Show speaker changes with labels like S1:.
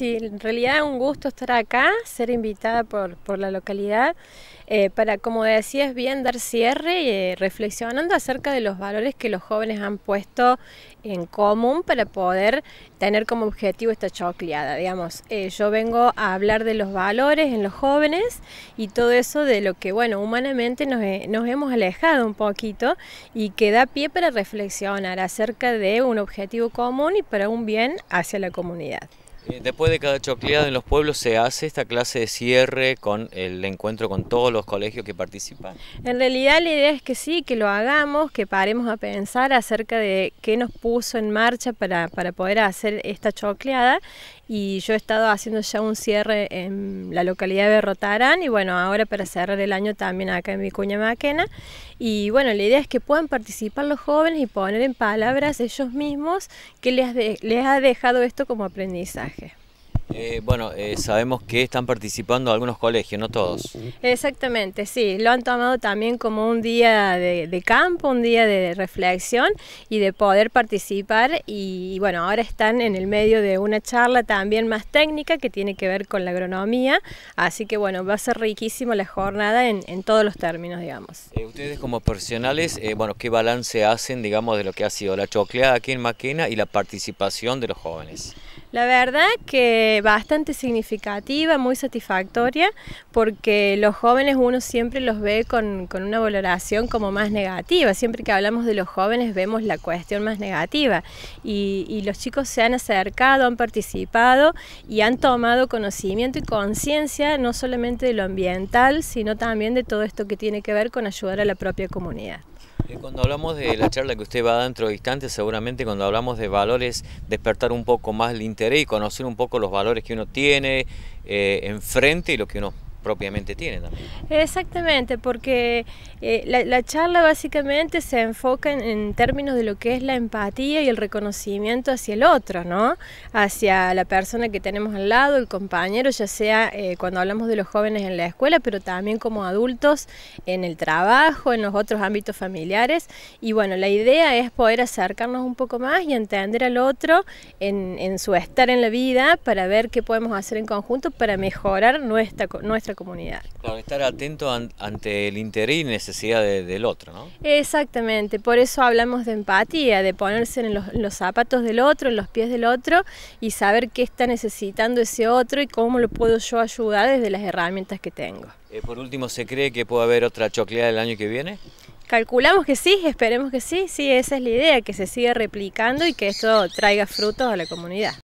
S1: sí, en realidad es un gusto estar acá, ser invitada por, la localidad, eh, para, como decías bien, dar cierre, y eh, reflexionando acerca de los valores que los jóvenes han puesto en común para poder tener como objetivo esta chocleada, digamos. Eh, yo vengo a hablar de los valores en los jóvenes y todo eso de lo que, bueno, humanamente nos, nos hemos alejado un poquito y que da pie para reflexionar acerca de un objetivo común y para un bien hacia la comunidad.
S2: Eh, después de cada chocleada en los pueblos se hace esta clase de cierre con el encuentro con todos los colegios que participan.
S1: En realidad la idea es que sí, que lo hagamos, que paremos a pensar acerca de qué nos puso en marcha para, poder hacer esta chocleada y yo he estado haciendo ya un cierre en la localidad de Rotarán y bueno, ahora para cerrar el año también acá en Vicuña Maquena. Y bueno, la idea es que puedan participar los jóvenes y poner en palabras ellos mismos que les, les ha dejado esto como aprendizaje.
S2: Eh, bueno, eh, sabemos que están participando algunos colegios, no todos.
S1: Exactamente, sí. Lo han tomado también como un día de, campo, un día de reflexión y de poder participar. Y bueno, ahora están en el medio de una charla también más técnica que tiene que ver con la agronomía. Así que bueno, va a ser riquísimo la jornada en, todos los términos, digamos. Eh,
S2: ustedes como profesionales, bueno, ¿qué balance hacen, digamos, de lo que ha sido la chocleada aquí en Maquena y la participación de los jóvenes?
S1: La verdad que bastante significativa, muy satisfactoria, porque los jóvenes uno siempre los ve con, una valoración como más negativa. Siempre que hablamos de los jóvenes vemos la cuestión más negativa. y los chicos se han acercado, han participado y han tomado conocimiento y conciencia no solamente de lo ambiental, sino también de todo esto que tiene que ver con ayudar a la propia comunidad.
S2: Eh, cuando hablamos de la charla que usted va a dar dentro de instantes, seguramente cuando hablamos de valores, despertar un poco más el interés y conocer un poco los valores que uno tiene eh, enfrente y lo que uno propiamente tiene
S1: también. Exactamente, porque eh, la, charla básicamente se enfoca en, términos de lo que es la empatía y el reconocimiento hacia el otro, ¿no? Hacia la persona que tenemos al lado, el compañero, ya sea eh, cuando hablamos de los jóvenes en la escuela, pero también como adultos en el trabajo, en los otros ámbitos familiares. Y bueno, la idea es poder acercarnos un poco más y entender al otro en, su estar en la vida para ver qué podemos hacer en conjunto para mejorar nuestra, nuestra comunidad.
S2: Claro, estar atento ante el interés y necesidad del otro, ¿no?
S1: Exactamente, por eso hablamos de empatía, de ponerse en los, zapatos del otro, en los pies del otro y saber qué está necesitando ese otro y cómo lo puedo yo ayudar desde las herramientas que tengo.
S2: Eh, por último, ¿se cree que puede haber otra chocleada el año que viene?
S1: Calculamos que sí, esperemos que sí, sí, esa es la idea, que se siga replicando y que esto traiga frutos a la comunidad.